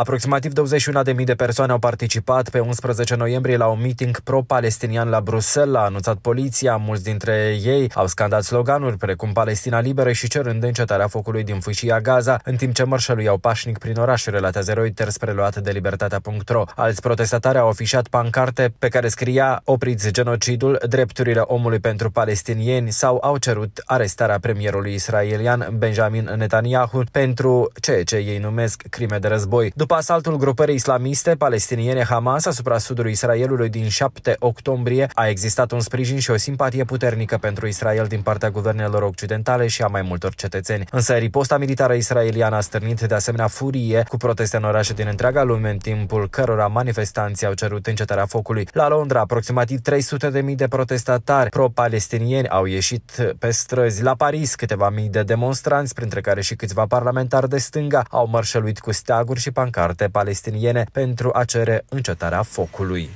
Aproximativ 21.000 de persoane au participat pe 11 noiembrie la un meeting pro-palestinian la Bruxelles, a anunțat poliția. Mulți dintre ei au scandat sloganuri precum Palestina liberă și cerând încetarea focului din fâșia Gaza, în timp ce mărșăluiau pașnic prin oraș, relatează Reuters preluat de libertatea.ro. Alți protestatari au afișat pancarte pe care scria Opriți genocidul, drepturile omului pentru palestinieni sau au cerut arestarea premierului israelian Benjamin Netanyahu pentru ceea ce ei numesc crime de război. După după asaltul grupării islamiste palestiniene Hamas asupra sudului Israelului din 7 octombrie, a existat un sprijin și o simpatie puternică pentru Israel din partea guvernelor occidentale și a mai multor cetățeni. Însă riposta militară israeliană a stârnit de asemenea furie cu proteste în orașe din întreaga lume, în timpul cărora manifestanții au cerut încetarea focului. La Londra, aproximativ 300 de mii de protestatari pro-palestinieni au ieșit pe străzi. La Paris, câteva mii de demonstranți, printre care și câțiva parlamentari de stânga, au mărșăluit cu steaguri și pancarte carte palestiniene pentru a cere încetarea focului.